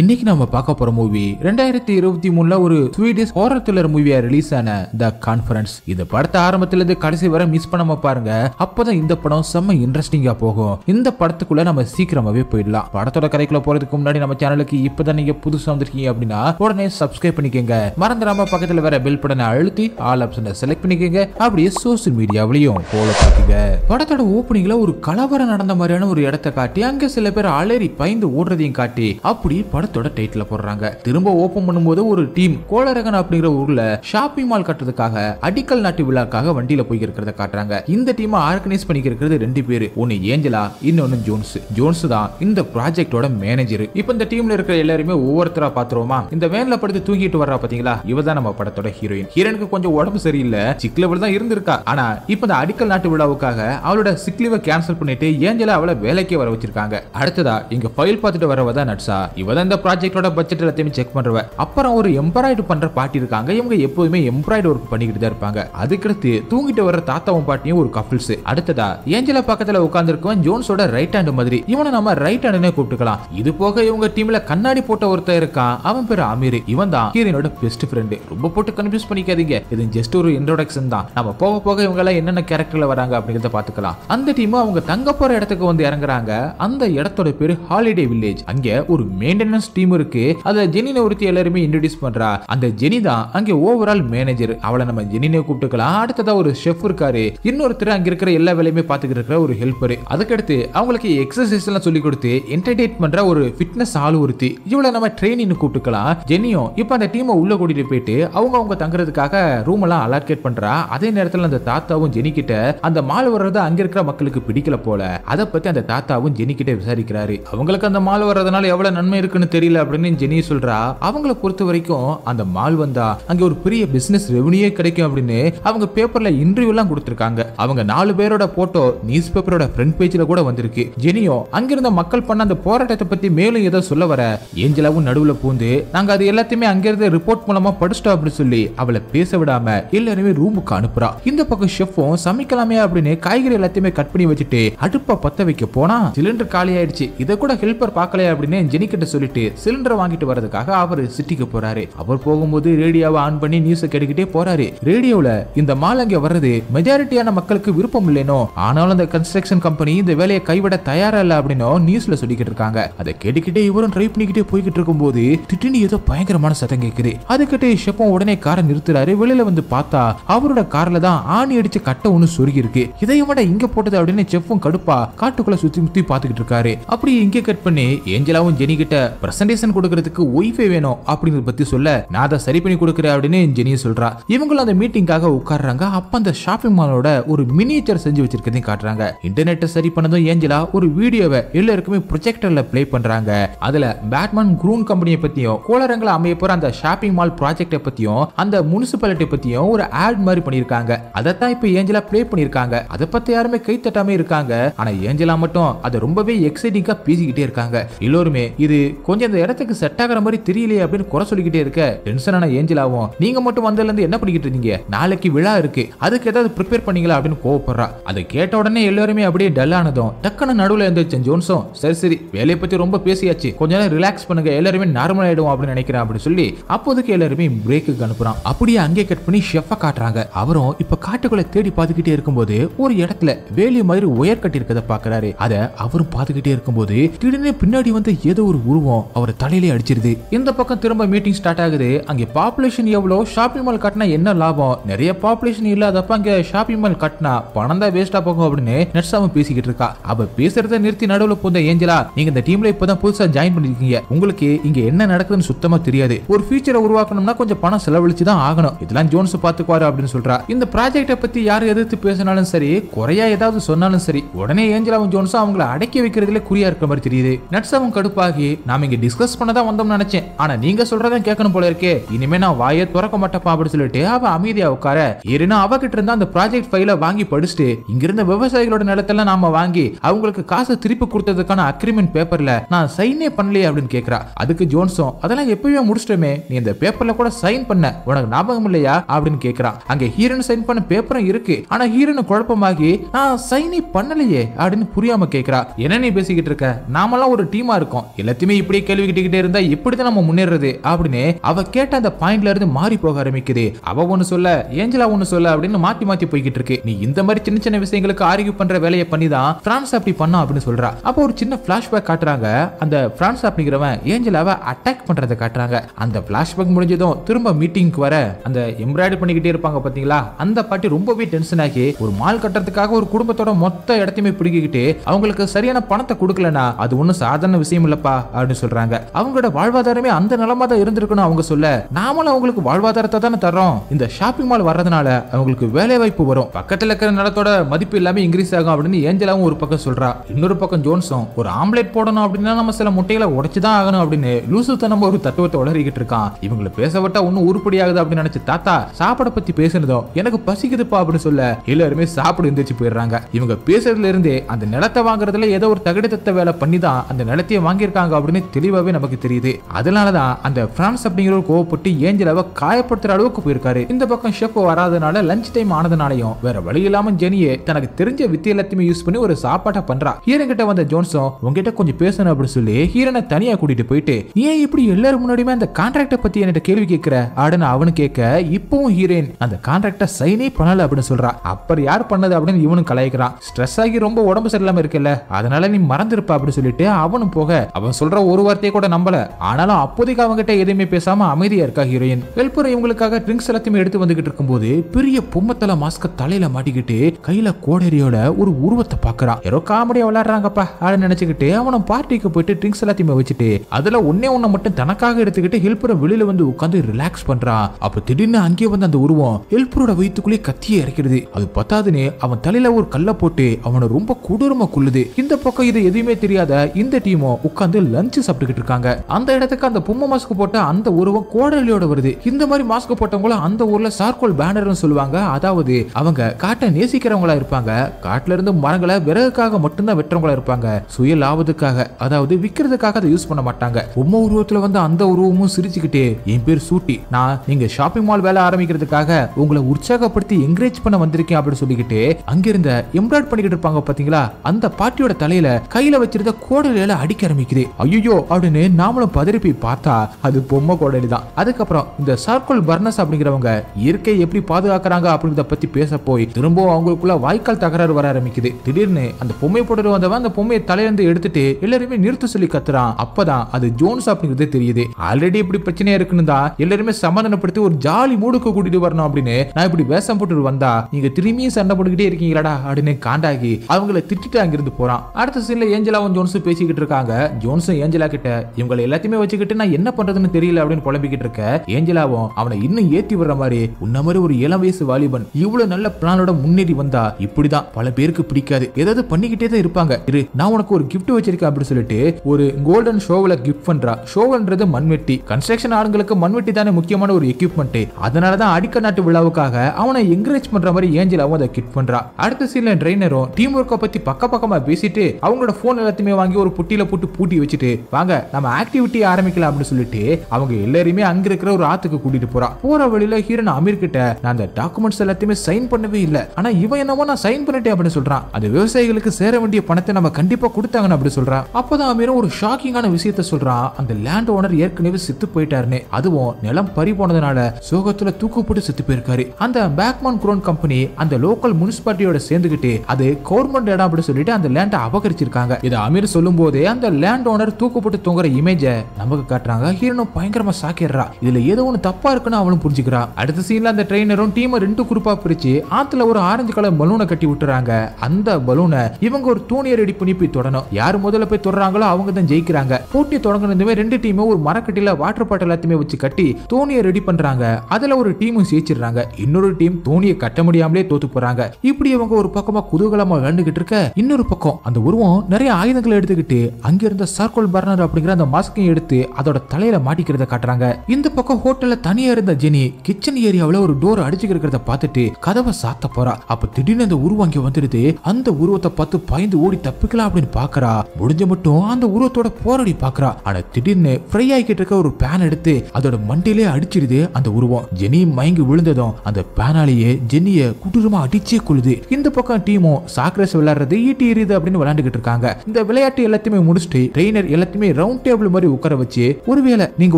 இன்னைக்கு நம்ம பார்க்க போற மூவி ரெண்டாயிரத்தி இருபத்தி மூணுல ஒரு ஸ்வீடிஷ் ஹாரர் த்ரில்லர் மூவியா ரிலீஸ் ஆன த கான்ஃபரன்ஸ் இந்த படத்தை ஆரம்பத்துல இருந்து கடைசி வரை மிஸ் பண்ணாம பாருங்க அப்பதான் இந்த படம் செம்ம இன்ட்ரெஸ்டிங்கா போகும் இந்த படத்துக்குள்ள நம்ம சீக்கிரமாவே போயிடலாம் படத்தோட கரைக்குள்ள போறதுக்கு முன்னாடி நம்ம சேனலுக்கு இப்பதான் நீங்க புதுசா வந்திருக்கீங்க அப்படின்னா உடனே சப்ஸ்கிரைப் பண்ணிக்கோங்க மறந்துடாம பக்கத்துல வர பெல் பட்டனை அழுத்தி ஆல் ஆப்ஷனை செலக்ட் பண்ணிக்கோங்க அப்படியே சோசியல் மீடியாவிலையும் போல பாத்துங்க படத்தோட ஓப்பனிங்ல ஒரு கலவரம் நடந்த மாதிரியான ஒரு இடத்தை காட்டி அங்க சில பேர் அலறி பயந்து ஓடுறதையும் காட்டி அப்படி படம் படத்தோட டைட்டில் போடுறாங்க திரும்ப ஓபன் பண்ணும்போது ஒரு டீம் கோலரகன் அப்படிங்கிற ஊர்ல ஷாப்பிங் மால் கட்டுறதுக்காக அடிக்கல் நாட்டு விழாக்காக வண்டியில போய் இருக்கிறத காட்டுறாங்க இந்த டீம் ஆர்கனைஸ் பண்ணிக்கிறது ரெண்டு பேர் ஒன்னு ஏஞ்சலா இன்னொன்னு ஜோன்ஸ் ஜோன்ஸ் தான் இந்த ப்ராஜெக்டோட மேனேஜர் இப்போ இந்த டீம்ல இருக்கிற எல்லாருமே ஒவ்வொருத்தரா பாத்துருவோமா இந்த வேன்ல படுத்து தூங்கிட்டு வர்றா பாத்தீங்களா இவதான் நம்ம படத்தோட ஹீரோயின் ஹீரோனுக்கு கொஞ்சம் உடம்பு சரியில்லை சிக் லெவல் தான் இருந்திருக்கா ஆனா இப்போ இந்த அடிக்கல் நாட்டு விழாவுக்காக அவளோட சிக் லீவை கேன்சல் பண்ணிட்டு ஏஞ்சலா அவளை வேலைக்கே வர வச்சிருக்காங்க அடுத்ததா இங்க பயில் பார்த்துட்டு வரவ தான் நட்ஸா இவ இந்த ப்ராஜெக்டோட பட்ஜெட் எல்லாத்தையுமே செக் பண்ணுவ அப்புறம் ஒரு எம்ப்ராய்டு பண்ணுற பாட்டி இருக்காங்க இவங்க எப்போதுமே எம்ப்ராய்டு ஒர்க் பண்ணிக்கிட்டு தான் இருப்பாங்க அதுக்கடுத்து தூங்கிட்டு வர தாத்தாவும் பாட்டியும் ஒரு கப்பிள்ஸ் அடுத்ததா ஏஞ்சல பக்கத்தில் உட்காந்துருக்கவன் ஜோன்ஸோட ரைட் ஹேண்ட் மாதிரி இவனை நம்ம ரைட் ஹேண்டுனே கூப்பிட்டுக்கலாம் இது போக இவங்க டீம்ல கண்ணாடி போட்ட ஒருத்தர் இருக்கான் அவன் பேர் அமீர் இவன் தான் ஹீரோனோட பெஸ்ட் ஃப்ரெண்டு ரொம்ப போட்டு கன்ஃபியூஸ் பண்ணிக்காதீங்க இது ஜஸ்ட் ஒரு இன்ட்ரோடக்ஷன் தான் நம்ம போக போக இவங்க எல்லாம் என்னென்ன கேரக்டர்ல வராங்க அப்படிங்கிறத பாத்துக்கலாம் அந்த டீம் அவங்க தங்க போற இடத்துக்கு வந்து இறங்குறாங்க அந்த இடத்தோட பேரு ஹாலிடே வில்லேஜ் அங்க ஒரு மெயின்டெனன்ஸ் டாக்ஸ் டீம் இருக்கு அதை ஜெனினை ஒருத்தி எல்லாருமே இன்ட்ரடியூஸ் பண்றா அந்த ஜெனி தான் அங்க ஓவரால் மேனேஜர் அவளை நம்ம ஜெனினை கூப்பிட்டுக்கலாம் அடுத்ததா ஒரு ஷெஃப் இருக்காரு இன்னொருத்தர் அங்க இருக்கிற எல்லா வேலையுமே பாத்துக்கிட்டு இருக்கிற ஒரு ஹெல்ப்பர் அதுக்கடுத்து அவங்களுக்கு எக்ஸசைஸ் எல்லாம் சொல்லி கொடுத்து என்டர்டைன் பண்ற ஒரு ஃபிட்னஸ் ஆள் ஒருத்தி இவளை நம்ம ட்ரெயினின்னு கூப்பிட்டுக்கலாம் ஜெனியும் இப்போ அந்த டீமை உள்ள கூட்டிட்டு போயிட்டு அவங்க அவங்க தங்குறதுக்காக ரூம் எல்லாம் அலாட்கேட் பண்றா அதே நேரத்தில் அந்த தாத்தாவும் ஜெனிக்கிட்ட அந்த மால் வர்றது அங்க இருக்கிற மக்களுக்கு பிடிக்கல போல அதை பத்தி அந்த தாத்தாவும் ஜெனி விசாரிக்கிறாரு அவங்களுக்கு அந்த மால் வர்றதுனால எவ்வளவு நன்மை இருக்குன்னு என்னன்னு தெரியல அப்படின்னு ஜெனி சொல்றா அவங்கள பொறுத்த வரைக்கும் அந்த மால் வந்தா அங்க ஒரு பெரிய பிசினஸ் ரெவன்யூ கிடைக்கும் அப்படின்னு அவங்க பேப்பர்ல இன்டர்வியூ எல்லாம் கொடுத்திருக்காங்க அவங்க நாலு பேரோட போட்டோ நியூஸ் பேப்பரோட ஃப்ரண்ட் பேஜ்ல கூட வந்திருக்கு ஜெனியோ அங்கிருந்த மக்கள் பண்ண அந்த போராட்டத்தை பத்தி மேலும் ஏதோ சொல்ல வர ஏஞ்சலாவும் நடுவுல பூந்து நாங்க அது எல்லாத்தையுமே அங்கிருந்து ரிப்போர்ட் மூலமா படிச்சிட்டோம் அப்படின்னு சொல்லி அவளை பேச விடாம எல்லாருமே ரூமுக்கு அனுப்புறா இந்த பக்கம் ஷெஃபும் சமைக்கலாமே அப்படின்னு காய்கறி எல்லாத்தையுமே கட் பண்ணி வச்சுட்டு அடுப்பை பத்த வைக்க போனா சிலிண்டர் காலி ஆயிடுச்சு இதை கூட ஹெல்பர் பார்க்கலையா அப்படின்னு ஜெனி கிட்ட சொல்லிட்டு கேட்டு சிலிண்டர் வாங்கிட்டு வரதுக்காக அவர் சிட்டிக்கு போறாரு அவர் போகும்போது ரேடியோவை ஆன் பண்ணி நியூஸை கேட்டுக்கிட்டே போறாரு ரேடியோல இந்த மால் அங்க வர்றது மெஜாரிட்டியான மக்களுக்கு விருப்பம் இல்லைனோ ஆனாலும் அந்த கன்ஸ்ட்ரக்ஷன் கம்பெனி இந்த வேலையை கைவிட தயாரா இல்ல அப்படின்னு நியூஸ்ல சொல்லிக்கிட்டு இருக்காங்க அதை கேட்டுக்கிட்டே இவரும் ட்ரை பண்ணிக்கிட்டே போய்கிட்டு இருக்கும்போது திட்டினு ஏதோ பயங்கரமான சத்தம் கேக்குது அதுக்கிட்டே ஷெப்பம் உடனே காரை நிறுத்துறாரு வெளியில வந்து பார்த்தா அவரோட கார்ல தான் ஆணி அடிச்சு கட்ட ஒண்ணு சொருகி இருக்கு இதையும் விட இங்க போட்டது அப்படின்னு செஃப்பும் கடுப்பா காட்டுக்குள்ள சுத்தி முத்தி பாத்துக்கிட்டு இருக்காரு அப்படி இங்கே கட் பண்ணி ஏஞ்சலாவும் ஜெனி கிட்ட பிரசன்டேஷன் கொடுக்கறதுக்கு ஒய்ஃபை வேணும் அப்படிங்கிறத பத்தி சொல்ல நான் அதை சரி பண்ணி கொடுக்குறேன் அப்படின்னு ஜெனியும் சொல்றா இவங்களும் அந்த மீட்டிங்காக உட்காடுறாங்க அப்ப அந்த ஷாப்பிங் மாலோட ஒரு மினியேச்சர் செஞ்சு வச்சிருக்கதையும் காட்டுறாங்க இன்டர்நெட்டை சரி பண்ணதும் ஏஞ்சலா ஒரு வீடியோவை எல்லாருக்குமே ப்ரொஜெக்டர்ல பிளே பண்றாங்க அதுல பேட்மேன் குரூன் கம்பெனியை பத்தியும் கோளரங்களை அமைய போற அந்த ஷாப்பிங் மால் ப்ராஜெக்டை பத்தியும் அந்த முனிசிபாலிட்டி பத்தியும் ஒரு ஆட் மாதிரி பண்ணியிருக்காங்க அதைத்தான் இப்போ ஏஞ்சலா பிளே பண்ணிருக்காங்க அதை பத்தி யாருமே கை தட்டாம இருக்காங்க ஆனா ஏஞ்சலா மட்டும் அதை ரொம்பவே எக்ஸைட்டிங்கா பேசிக்கிட்டே இருக்காங்க எல்லோருமே இது கொஞ்சம் கொஞ்சம் இந்த இடத்துக்கு செட் ஆகிற மாதிரி தெரியலையே அப்படின்னு குறை சொல்லிக்கிட்டே இருக்க டென்ஷன் ஆன ஏஞ்சல் ஆகும் நீங்க மட்டும் வந்ததுல இருந்து என்ன பண்ணிக்கிட்டு இருந்தீங்க நாளைக்கு விழா இருக்கு அதுக்கு ஏதாவது ப்ரிப்பேர் பண்ணீங்களா அப்படின்னு கோவப்படுறா அதை கேட்ட உடனே எல்லாருமே அப்படியே டல் ஆனதும் டக்குன்னு நடுவில் எழுந்திரிச்ச ஜோன்ஸும் சரி சரி வேலையை பத்தி ரொம்ப பேசியாச்சு கொஞ்ச நேரம் ரிலாக்ஸ் பண்ணுங்க எல்லாருமே நார்மல் ஆயிடும் அப்படின்னு நினைக்கிறேன் அப்படின்னு சொல்லி அப்போதுக்கு எல்லாருமே பிரேக்கு அனுப்புறான் அப்படியே அங்கே கட் பண்ணி ஷெஃப காட்டுறாங்க அவரும் இப்ப காட்டுக்குள்ள தேடி பாத்துக்கிட்டே இருக்கும்போது ஒரு இடத்துல வேலி மாதிரி உயர் கட்டி இருக்கத பாக்குறாரு அதை அவரும் பாத்துக்கிட்டே இருக்கும்போது திடீர்னு பின்னாடி வந்து ஏதோ ஒரு உருவம் அவர் தலையிலே அடிச்சிருது இந்த பக்கம் திரும்ப மீட்டிங் ஸ்டார்ட் ஆகுது அங்கே பாப்புலேஷன் எவ்வளோ ஷாப்பிங் மால் கட்டினா என்ன லாபம் நிறைய பாப்புலேஷன் இல்லாதப்ப அங்க ஷாப்பிங் மால் கட்டினா பணம் தான் வேஸ்டா போகும் அப்படின்னு நெட்ஸாவும் பேசிக்கிட்டு இருக்கா அவ பேசுறத நிறுத்தி நடுவில் போந்த ஏஞ்சலா நீங்க இந்த டீம்ல இப்பதான் புதுசா ஜாயின் பண்ணிருக்கீங்க உங்களுக்கு இங்க என்ன நடக்குதுன்னு சுத்தமா தெரியாது ஒரு ஃபியூச்சரை உருவாக்கணும்னா கொஞ்சம் பணம் செலவழிச்சு தான் ஆகணும் இதெல்லாம் ஜோன்ஸ் பாத்துக்குவாரு அப்படின்னு சொல்றா இந்த ப்ராஜெக்டை பத்தி யார் எதிர்த்து பேசினாலும் சரி குறையா ஏதாவது சொன்னாலும் சரி உடனே ஏஞ்சலாவும் ஜோன்ஸும் அவங்கள அடக்கி வைக்கிறதுல குறியா இருக்கிற மாதிரி தெரியுது நட்ஸாவும் கடுப்பாகி நாம இங்க அன்னைக்கு டிஸ்கஸ் பண்ண தான் வந்தோம்னு நினைச்சேன் ஆனா நீங்க சொல்றதை கேட்கணும் போல இருக்கே இனிமே நான் வாயை திறக்க மாட்டேப்பா அப்படின்னு சொல்லிட்டு அவ அமைதியா உட்கார ஏறினா அவகிட்ட இருந்தா அந்த ப்ராஜெக்ட் ஃபைல வாங்கி படிச்சுட்டு இங்கிருந்த விவசாயிகளோட நிலத்தெல்லாம் நாம வாங்கி அவங்களுக்கு காசு திருப்பி கொடுத்ததுக்கான அக்ரிமெண்ட் பேப்பர்ல நான் சைனே பண்ணலையே அப்படின்னு கேக்குறா அதுக்கு ஜோன்ஸும் அதெல்லாம் எப்பயுமே முடிச்சிட்டோமே நீ இந்த பேப்பர்ல கூட சைன் பண்ண உனக்கு ஞாபகம் இல்லையா அப்படின்னு கேக்குறா அங்க ஹீரன் சைன் பண்ண பேப்பரும் இருக்கு ஆனா ஹீரனு குழப்பமாகி நான் சைனே பண்ணலையே அப்படின்னு புரியாம கேக்குறா என்ன நீ பேசிக்கிட்டு இருக்க நாமெல்லாம் ஒரு டீமா இருக்கோம் எல்லாத்தையுமே இப்படி கேள்வி கிட்டே இருந்தா இப்படிதான் நம்ம முன்னேறது அப்படின்னு அவ கேட்ட அந்த பாயிண்ட்ல இருந்து மாறி போக ஆரம்பிக்குது அவ ஒண்ணு சொல்ல ஏஞ்சலா ஒன்னு சொல்ல அப்படின்னு மாத்தி மாத்தி போய்கிட்டு இருக்கு நீ இந்த மாதிரி சின்ன சின்ன விஷயங்களுக்கு ஆர்கியூ பண்ற வேலையை பண்ணி தான் பிரான்ஸ் அப்படி பண்ணா அப்படின்னு சொல்றா அப்போ ஒரு சின்ன பிளாஷ்பேக் காட்டுறாங்க அந்த பிரான்ஸ் அப்படிங்கிறவன் ஏஞ்சலாவை அட்டாக் பண்றதை காட்டுறாங்க அந்த பிளாஷ்பேக் முடிஞ்சதும் திரும்ப மீட்டிங்க்கு வர அந்த எம்ப்ராய்டரி பண்ணிக்கிட்டே இருப்பாங்க பாத்தீங்களா அந்த பாட்டி ரொம்பவே டென்ஷன் ஆகி ஒரு மால் கட்டுறதுக்காக ஒரு குடும்பத்தோட மொத்த இடத்தையுமே பிடிக்கிட்டு அவங்களுக்கு சரியான பணத்தை கொடுக்கலனா அது ஒன்றும் சாதாரண விஷயம் இல்லப்பா அப்படின்னு சொல்ற சொல்றாங்க அவங்களோட வாழ்வாதாரமே அந்த நிலமா தான் இருந்திருக்கணும் அவங்க சொல்ல நாமளும் அவங்களுக்கு வாழ்வாதாரத்தை தானே தரோம் இந்த ஷாப்பிங் மால் வர்றதுனால அவங்களுக்கு வேலை வாய்ப்பு வரும் பக்கத்துல இருக்கிற நிலத்தோட மதிப்பு எல்லாமே இன்க்ரீஸ் ஆகும் அப்படின்னு ஏஞ்சலாவும் ஒரு பக்கம் சொல்றா இன்னொரு பக்கம் ஜோன்ஸும் ஒரு ஆம்லேட் போடணும் அப்படின்னா நம்ம சில முட்டைகளை உடைச்சு ஆகணும் அப்படின்னு தனம ஒரு தத்துவத்தை உளறிக்கிட்டு இருக்கான் இவங்களை பேச விட்டா ஒன்னும் உருப்படி ஆகுது அப்படின்னு நினைச்சு தாத்தா சாப்பிட பத்தி பேசினதும் எனக்கு பசிக்குதுப்பா அப்படின்னு சொல்ல எல்லாருமே சாப்பிட எந்திரிச்சு போயிடுறாங்க இவங்க பேசுறதுல இருந்தே அந்த நிலத்தை வாங்குறதுல ஏதோ ஒரு தத்த வேலை பண்ணி தான் அந்த நிலத்தையே வாங்கியிருக்காங்க அப்படின்னு தெளிவு தெளிவாவே நமக்கு தெரியுது அதனாலதான் அந்த பிரான்ஸ் அப்படிங்கிற ஒரு கோவப்பட்டு ஏஞ்சலாவ காயப்படுத்துற அளவுக்கு போயிருக்காரு இந்த பக்கம் ஷெஃப் வராதனால லஞ்ச் டைம் ஆனதுனாலையும் வேற வழி இல்லாம ஜெனியே தனக்கு தெரிஞ்ச வித்தியை எல்லாத்தையுமே யூஸ் பண்ணி ஒரு சாப்பாட்டை பண்றா ஹீரன் கிட்ட வந்த ஜோன்ஸும் உங்ககிட்ட கொஞ்சம் பேசணும் அப்படின்னு சொல்லி ஹீரனை தனியா கூட்டிட்டு போயிட்டு ஏன் இப்படி எல்லாரும் முன்னாடியுமே அந்த கான்ட்ராக்டை பத்தி என்கிட்ட கேள்வி கேட்கிற அப்படின்னு அவனு கேட்க இப்பவும் ஹீரோயின் அந்த கான்ட்ராக்டை சைனே பண்ணல அப்படின்னு சொல்றா அப்புறம் யார் பண்ணது அப்படின்னு இவனும் கலாய்க்கிறான் ஸ்ட்ரெஸ் ஆகி ரொம்ப உடம்பு சரியில்லாம இருக்குல்ல அதனால நீ மறந்துருப்ப அப்படின்னு சொல்லிட்டு அவனும் போக அவன் சொல்ற ஒரு வார்த்தையை கூட நம்பல ஆனாலும் அப்போதைக்கு கிட்ட எதுவுமே பேசாம அமைதியா இருக்கா ஹீரோயின் ஹெல்பர் இவங்களுக்காக ட்ரிங்க்ஸ் எல்லாத்தையுமே எடுத்து வந்துகிட்டு இருக்கும்போது பெரிய பொம்மத்தல மாஸ்க தலையில மாட்டிக்கிட்டு கையில கோடரியோட ஒரு உருவத்தை பாக்குறான் ஏதோ காமெடியா விளையாடுறாங்கப்பா அதை நினைச்சுக்கிட்டு அவனும் பார்ட்டிக்கு போயிட்டு ட்ரிங்க்ஸ் எல்லாத்தையுமே வச்சுட்டு அதுல ஒன்னே ஒன்ன மட்டும் தனக்காக எடுத்துக்கிட்டு ஹெல்பரை வெளியில வந்து உட்காந்து ரிலாக்ஸ் பண்றான் அப்ப திடீர்னு அங்கே வந்து அந்த உருவம் ஹெல்பரோட வயிற்றுக்குள்ளே கத்தியே இறக்கிறது அது பத்தாதுன்னு அவன் தலையில ஒரு கல்லை போட்டு அவனை ரொம்ப கொடூரமா கொள்ளுது இந்த பக்கம் இது எதுவுமே தெரியாத இந்த டீமோ உட்காந்து லஞ்சு சாப்பிட்டு சாப்பிட்டுக்கிட்டு இருக்காங்க அந்த இடத்துக்கு அந்த பொம்மை மாஸ்க் போட்ட அந்த உருவம் கோடலியோட வருது இந்த மாதிரி மாஸ்க் போட்டவங்களும் அந்த ஊர்ல சார்கோல் பேனர்னு சொல்லுவாங்க அதாவது அவங்க காட்டை நேசிக்கிறவங்களா இருப்பாங்க காட்டுல இருந்து மரங்களை விறகுக்காக மட்டும்தான் வெட்டுறவங்களா இருப்பாங்க சுய லாபத்துக்காக அதாவது விற்கிறதுக்காக அதை யூஸ் பண்ண மாட்டாங்க பொம்மை உருவத்துல வந்து அந்த உருவமும் சிரிச்சுக்கிட்டே என் பேர் சூட்டி நான் நீங்க ஷாப்பிங் மால் வேலை ஆரம்பிக்கிறதுக்காக உங்களை உற்சாகப்படுத்தி என்கரேஜ் பண்ண வந்திருக்கேன் அப்படின்னு சொல்லிக்கிட்டு அங்கிருந்த எம்ப்ராய்ட் பண்ணிக்கிட்டு இருப்பாங்க பாத்தீங்களா அந்த பாட்டியோட தலையில கையில வச்சிருந்த கோடலையில அடிக்க ஆரம்பிக்குது ஐயோ அப்படின்னு நாமளும் பதறிப்பி பார்த்தா அது பொம்மை கோடலி தான் அதுக்கப்புறம் இந்த சார்கோல் பர்னஸ் அப்படிங்கிறவங்க இயற்கையை எப்படி பாதுகாக்கிறாங்க அப்படிங்கிறத பத்தி பேச போய் திரும்பவும் அவங்களுக்குள்ள வாய்க்கால் தகராறு வர ஆரம்பிக்குது திடீர்னு அந்த பொம்மை போட்டு வந்தவன் அந்த பொம்மையை தலையிலிருந்து எடுத்துட்டு எல்லாருமே நிறுத்த சொல்லி கத்துறான் அப்பதான் அது ஜோன்ஸ் அப்படிங்கிறது தெரியுது ஆல்ரெடி இப்படி பிரச்சனையா இருக்குன்னு தான் எல்லாருமே சமாதானப்படுத்தி ஒரு ஜாலி மூடுக்கு கூட்டிட்டு வரணும் அப்படின்னு நான் இப்படி வேஷம் போட்டு வந்தா நீங்க திரும்பியும் சண்டை போட்டுக்கிட்டே இருக்கீங்களாடா அப்படின்னு காண்டாகி அவங்கள திட்டிட்டு அங்கிருந்து போறான் அடுத்த சீன்ல ஏஞ்சலாவும் ஜோன்ஸும் பேசிக்கிட்டு இருக்காங்க ஜோன்ஸும் ஏஞ்சலா கிட்ட இவங்களை எல்லாத்தையுமே வச்சுக்கிட்டு நான் என்ன பண்றதுன்னு தெரியல அப்படின்னு குழம்பிக்கிட்டு இருக்க ஏஞ்சலாவும் அவனை இன்னும் ஏத்தி விடுற மாதிரி உன்ன மாதிரி ஒரு இளம் வயசு வாலிபன் இவ்வளவு நல்ல பிளானோட முன்னேறி வந்தா இப்படிதான் பல பேருக்கு பிடிக்காது ஏதாவது பண்ணிக்கிட்டே தான் இருப்பாங்க இரு நான் உனக்கு ஒரு கிஃப்ட் வச்சிருக்கேன் அப்படின்னு சொல்லிட்டு ஒரு கோல்டன் ஷோவில் கிஃப்ட் பண்றா ஷோவல்ன்றது மண்வெட்டி கன்ஸ்ட்ரக்ஷன் ஆளுங்களுக்கு மண்வெட்டி தானே முக்கியமான ஒரு எக்யூப்மெண்ட் அதனாலதான் அடிக்க நாட்டு விழாவுக்காக அவனை என்கரேஜ் பண்ற மாதிரி ஏஞ்சலாவும் அதை கிஃப்ட் பண்றா அடுத்த சீன்ல ட்ரெயினரும் டீம் ஒர்க்கை பத்தி பக்க பக்கமா பேசிட்டு அவங்களோட போன் எல்லாத்தையுமே வாங்கி ஒரு புட்டியில போட்டு பூட்டி வச்சுட்டு வாங்க வாங்க நம்ம ஆக்டிவிட்டி ஆரம்பிக்கலாம் அப்படின்னு சொல்லிட்டு அவங்க எல்லாருமே அங்க இருக்கிற ஒரு ஆத்துக்கு கூட்டிட்டு போறா போற வழியில ஹீரன் அமீர் கிட்ட நான் அந்த டாக்குமெண்ட்ஸ் எல்லாத்தையுமே சைன் பண்ணவே இல்லை ஆனா இவன் என்னவோ நான் சைன் பண்ணிட்டேன் அப்படின்னு சொல்றான் அந்த விவசாயிகளுக்கு சேர வேண்டிய பணத்தை நம்ம கண்டிப்பா கொடுத்தாங்கன்னு அப்படி சொல்றான் அப்பதான் அமீரும் ஒரு ஷாக்கிங்கான விஷயத்த சொல்றான் அந்த லேண்ட் ஓனர் ஏற்கனவே செத்து போயிட்டாருன்னு அதுவும் நிலம் பறி போனதுனால சோகத்துல தூக்கு போட்டு செத்து போயிருக்காரு அந்த பேக்மான் குரோன் கம்பெனி அந்த லோக்கல் முனிசிபாலிட்டியோட சேர்ந்துகிட்டு அது கவர்மெண்ட் இடம் அப்படின்னு சொல்லிட்டு அந்த லேண்டை அபகரிச்சிருக்காங்க இதை அமீர் சொல்லும் போதே அந்த லேண்ட் ஓனர் தூக்கு போட்டு தூங்குற இமேஜை நமக்கு காட்டுறாங்க ஹீரோனும் பயங்கரமா சாக்கிடுறா இதுல ஏதோ ஒன்று தப்பா இருக்குன்னு அவளும் புரிஞ்சுக்கிறா அடுத்த சீன்ல அந்த ட்ரெயினரும் டீம் ரெண்டு குரூப்பா பிரிச்சு ஆத்துல ஒரு ஆரஞ்சு கலர் பலூனை கட்டி விட்டுறாங்க அந்த பலூனை இவங்க ஒரு தூணியை ரெடி பண்ணி போய் தொடணும் யார் முதல்ல போய் தொடுறாங்களோ அவங்க தான் ஜெயிக்கிறாங்க போட்டி தொடங்கினதுமே ரெண்டு டீமும் ஒரு மரக்கட்டில வாட்டர் பாட்டில் எல்லாத்தையுமே வச்சு கட்டி தோணியை ரெடி பண்றாங்க அதுல ஒரு டீமும் ஜெயிச்சிடுறாங்க இன்னொரு டீம் தோணியை கட்ட முடியாமலே தோத்து போறாங்க இப்படி இவங்க ஒரு பக்கமா குதூகலமா விளையாண்டுகிட்டு இருக்க இன்னொரு பக்கம் அந்த உருவம் நிறைய ஆயுதங்களை எடுத்துக்கிட்டு அங்கிருந்த சர்க்கோல் பர்னர் அப்படிங்கிற அந்த மாஸ்கையும் எடுத்து அதோட தலையில மாட்டிக்கிறத காட்டுறாங்க இந்த பக்கம் ஹோட்டல்ல தனியா இருந்த ஜெனி கிச்சன் ஏரியாவில ஒரு டோர் அடிச்சுக்கிறத பார்த்துட்டு கதவை சாத்த போறா அப்ப திடீர்னு அந்த உருவாங்கி வந்துடுது அந்த உருவத்தை பார்த்து பயந்து ஓடி தப்பிக்கலாம் அப்படின்னு பாக்குறா முடிஞ்ச மட்டும் அந்த உருவத்தோட போராடி பாக்குறா ஆனா திடீர்னு ஃப்ரை ஆகிட்டு இருக்க ஒரு பேன் எடுத்து அதோட மண்டிலே அடிச்சிருது அந்த உருவம் ஜெனி மயங்கி விழுந்ததும் அந்த பேனாலேயே ஜெனிய குடூரமா அடிச்சே கொள்ளுது இந்த பக்கம் டீமும் சாக்ரஸ் விளையாடுறது ஈட்டி எரியுது அப்படின்னு விளையாண்டுகிட்டு இருக்காங்க இந்த விளையாட்டு எல்லாத்தையுமே முடிச்சுட்டு ட்ரெயினர் எல்லாத்தையுமே ரவுண்ட் டேபிள் மாதிரி உட்கார வச்சு ஒருவேளை நீங்க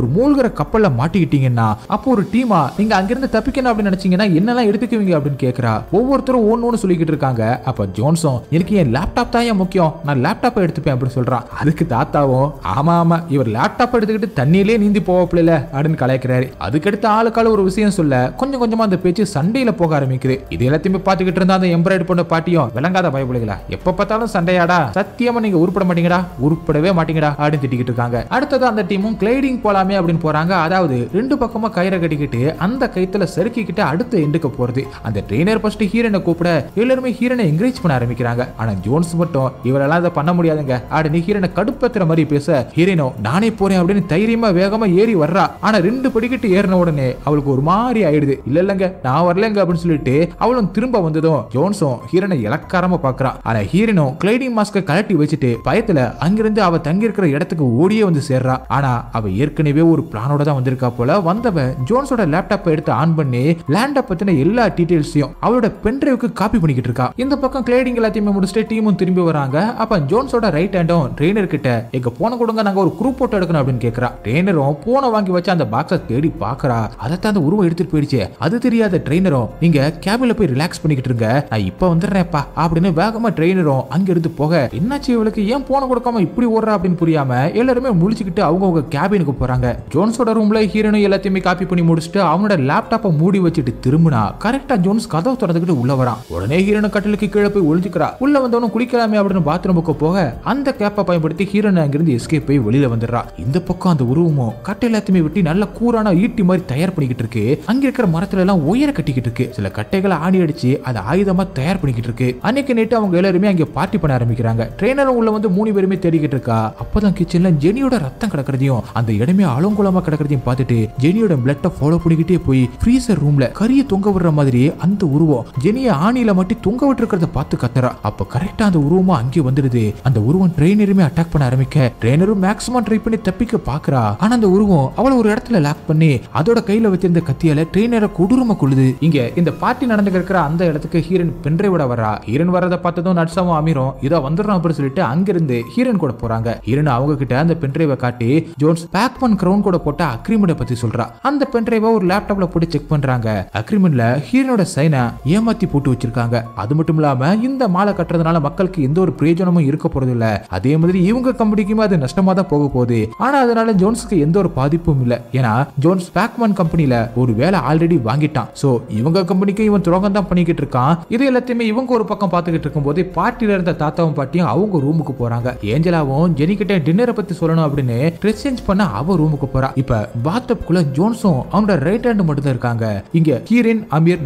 ஒரு மூழ்கிற கப்பல்ல மாட்டிக்கிட்டீங்கன்னா அப்போ ஒரு டீமா நீங்க அங்கிருந்து தப்பிக்கணும் அப்படின்னு நினைச்சீங்கன்னா என்னெல்லாம் எடுத்துக்குவீங்க அப்படின்னு கேக்குறா ஒவ்வொருத்தரும் ஒன்னு சொல்லிக்கிட்டு இருக்காங்க அப்ப ஜோன்சன் எனக்கு என் லேப்டாப் தான் ஏன் முக்கியம் நான் லேப்டாப்பை எடுத்துப்பேன் அப்படின்னு சொல்றான் அதுக்கு தாத்தாவும் ஆமா ஆமா இவர் லேப்டாப் எடுத்துக்கிட்டு தண்ணியிலே நீந்தி போவாப்பில்ல அப்படின்னு கலாய்க்கிறாரு அதுக்கடுத்து ஆளுக்கால ஒரு விஷயம் சொல்ல கொஞ்சம் கொஞ்சமா அந்த பேச்சு சண்டையில போக ஆரம்பிக்குது இது எல்லாத்தையுமே பாத்துக்கிட்டு இருந்தா அந்த எம்ப்ராய்டு பண்ண பாட்டியும் விளங்காத பயப்படுகளா எப்ப பார்த்தாலும் சண்டையாடா சத்தியமா நீங்க உருப்பட மாட்டீங்கடா உருப்படவே மாட்டீங்கடா எல்லாரும் திட்டிக்கிட்டு இருக்காங்க அடுத்தது அந்த டீமும் கிளைடிங் போலாமே அப்படின்னு போறாங்க அதாவது ரெண்டு பக்கமா கயிறை கட்டிக்கிட்டு அந்த கைத்துல செருக்கிக்கிட்டு அடுத்து எண்டுக்க போறது அந்த ட்ரெயினர் ஃபர்ஸ்ட் ஹீரனை கூப்பிட எல்லாருமே ஹீரனை என்கரேஜ் பண்ண ஆரம்பிக்கிறாங்க ஆனா ஜோன்ஸ் மட்டும் இவரெல்லாம் அதை பண்ண முடியாதுங்க அப்படின்னு ஹீரனை கடுப்பத்துற மாதிரி பேச ஹீரனோ நானே போறேன் அப்படின்னு தைரியமா வேகமா ஏறி வர்றா ஆனா ரெண்டு படிக்கட்டு ஏறின உடனே அவளுக்கு ஒரு மாதிரி ஆயிடுது இல்ல இல்லங்க நான் வரலங்க அப்படின்னு சொல்லிட்டு அவளும் திரும்ப வந்ததும் ஜோன்ஸும் ஹீரனை இலக்காரமா பாக்குறான் ஆனா ஹீரனும் கிளைடிங் மாஸ்க கழட்டி வச்சுட்டு பயத்துல அங்கிருந்து அவ தங்கியிருக்கிற இடம் இடத்துக்கு ஓடியே வந்து சேர்றா ஆனா அவ ஏற்கனவே ஒரு பிளானோட தான் வந்திருக்கா போல வந்தவன் ஜோன்ஸோட லேப்டாப்பை எடுத்து ஆன் பண்ணி லேண்டை பத்தின எல்லா டீடைல்ஸையும் அவளோட பென்ட்ரைவுக்கு காப்பி பண்ணிக்கிட்டு இருக்கா இந்த பக்கம் கிளேடிங் எல்லாத்தையுமே முடிச்சுட்டு டீமும் திரும்பி வராங்க அப்ப ஜோன்ஸோட ரைட் ஹேண்டும் ட்ரெயினர் கிட்ட எங்க போன கொடுங்க நாங்க ஒரு குரூப் போட்டோ எடுக்கணும் அப்படின்னு கேக்குறா ட்ரெயினரும் போனை வாங்கி வச்சு அந்த பாக்ஸை தேடி பாக்குறா அதைத்தான் அந்த உருவம் எடுத்துட்டு போயிடுச்சு அது தெரியாத ட்ரெயினரும் நீங்க கேபில போய் ரிலாக்ஸ் பண்ணிக்கிட்டு இருங்க நான் இப்ப வந்துடுறேன்ப்பா அப்படின்னு வேகமா ட்ரெயினரும் அங்க இருந்து போக என்னாச்சு இவளுக்கு ஏன் போன கொடுக்காம இப்படி ஓடுறா அப்படின்னு புரியாம இல்லாமல் எல்லாருமே முடிச்சுக்கிட்டு அவங்கவுங்க கேபினுக்கு போகிறாங்க ஜோன்ஸோட ரூமில் ஹீரோனும் எல்லாத்தையுமே காப்பி பண்ணி முடிச்சுட்டு அவனோட லேப்டாப்பை மூடி வச்சுட்டு திரும்பினா கரெக்டாக ஜோன்ஸ் கதவை திறந்துக்கிட்டு உள்ள வரான் உடனே ஹீரோன கட்டலுக்கு கீழே போய் ஒழிஞ்சுக்கிறா உள்ள வந்தவனும் குளிக்கலாமே அப்படின்னு பாத்ரூமுக்கு போக அந்த கேப்பை பயன்படுத்தி ஹீரோன் அங்கிருந்து எஸ்கேப் போய் வெளியில வந்துடுறா இந்த பக்கம் அந்த உருவமும் கட்டை எல்லாத்தையுமே வெட்டி நல்ல கூரான ஈட்டி மாதிரி தயார் பண்ணிக்கிட்டு இருக்கு அங்க இருக்கிற மரத்துல எல்லாம் உயர கட்டிக்கிட்டு இருக்கு சில கட்டைகளை ஆணி அடிச்சு அதை ஆயுதமா தயார் பண்ணிக்கிட்டு இருக்கு அன்னைக்கு நேற்று அவங்க எல்லாருமே அங்க பார்ட்டி பண்ண ஆரம்பிக்கிறாங்க ட்ரெயினரும் உள்ள வந்து மூணு பேருமே தேடிக்கிட்டு இருக்கா அப்பதான் கிச்சன்ல ஜெனியோட ரத்தம் கிடக்கிறதையும் அந்த இடமே அலங்கோலமா கிடக்கிறதையும் பார்த்துட்டு ஜெனியோட பிளட்ட ஃபாலோ பண்ணிக்கிட்டே போய் ஃப்ரீசர் ரூம்ல கரிய தொங்க விடுற மாதிரி அந்த உருவம் ஜெனிய ஆணியில மட்டும் தொங்க விட்டுருக்கிறத பார்த்து கத்துறா அப்ப கரெக்டா அந்த உருவமா அங்கே வந்துடுது அந்த உருவம் ட்ரெயினருமே அட்டாக் பண்ண ஆரம்பிக்க ட்ரெயினரும் மேக்ஸிமம் ட்ரை பண்ணி தப்பிக்க பாக்குறா ஆனா அந்த உருவம் அவளை ஒரு இடத்துல லாக் பண்ணி அதோட கையில வச்சிருந்த கத்தியால ட்ரெயினரை கொடூரமா கொள்ளுது இங்க இந்த பார்ட்டி நடந்து நடந்துக்கிற அந்த இடத்துக்கு ஹீரன் விட வர்றா ஹீரன் வர்றதை பார்த்ததும் நட்சாவும் அமீரும் இதோ வந்துடுறோம் அப்படின்னு சொல்லிட்டு அங்கிருந்து ஹீரன் கூட போறாங்க ஹீரன் அவங்க கிட்ட அந்த பென்ட்ரைவை காட்டி ஜோன்ஸ் பேக்மன் கிரவுன் கூட போட்ட அக்ரிமெண்ட் பத்தி சொல்றா அந்த பென்ட்ரைவை ஒரு லேப்டாப்ல போட்டு செக் பண்றாங்க அக்ரிமெண்ட்ல ஹீரோனோட சைனை ஏமாத்தி போட்டு வச்சிருக்காங்க அது மட்டும் இல்லாம இந்த மாலை கட்டுறதுனால மக்களுக்கு எந்த ஒரு பிரயோஜனமும் இருக்க போறது இல்ல அதே மாதிரி இவங்க கம்பெனிக்குமே அது நஷ்டமா தான் போக போகுது ஆனா அதனால ஜோன்ஸ்க்கு எந்த ஒரு பாதிப்பும் இல்ல ஏன்னா ஜோன்ஸ் பேக்மன் கம்பெனில ஒரு வேலை ஆல்ரெடி வாங்கிட்டான் சோ இவங்க கம்பெனிக்கு இவன் துரோகம் தான் பண்ணிக்கிட்டு இருக்கான் இது எல்லாத்தையுமே இவங்க ஒரு பக்கம் பாத்துக்கிட்டு இருக்கும் போது பாட்டில இருந்த தாத்தாவும் பாட்டியும் அவங்க ரூமுக்கு போறாங்க ஏஞ்சலாவும் ஜெனிக்கிட்ட டின்னர் வெங்கரை பத்தி சொல்லணும் அப்படின்னு ட்ரெஸ் சேஞ்ச் பண்ண அவ ரூமுக்கு போறா இப்ப ஜோன்ஸும் அவனோட ரைட் ஹேண்ட் மட்டும் தான் இருக்காங்க இங்க அமீர்